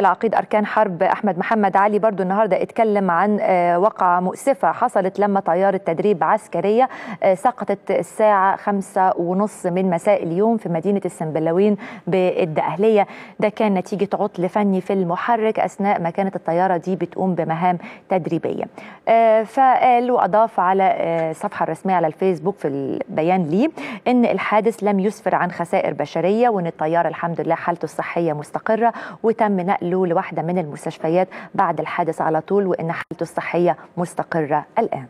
العقيد أركان حرب أحمد محمد علي برضو النهاردة اتكلم عن آه، وقعة مؤسفة حصلت لما طيارة تدريب عسكرية آه، سقطت الساعة خمسة ونص من مساء اليوم في مدينة السنبلاوين بالدقهلية ده كان نتيجة عطل فني في المحرك أثناء ما كانت الطيارة دي بتقوم بمهام تدريبية آه، فقال وأضاف على الصفحة الرسمية على الفيسبوك في البيان ليه أن الحادث لم يسفر عن خسائر بشرية وأن الطيارة الحمد لله حالته الصحية مستقرة وتم نقل نقله لواحدة من المستشفيات بعد الحادث على طول وإن حالته الصحية مستقرة الآن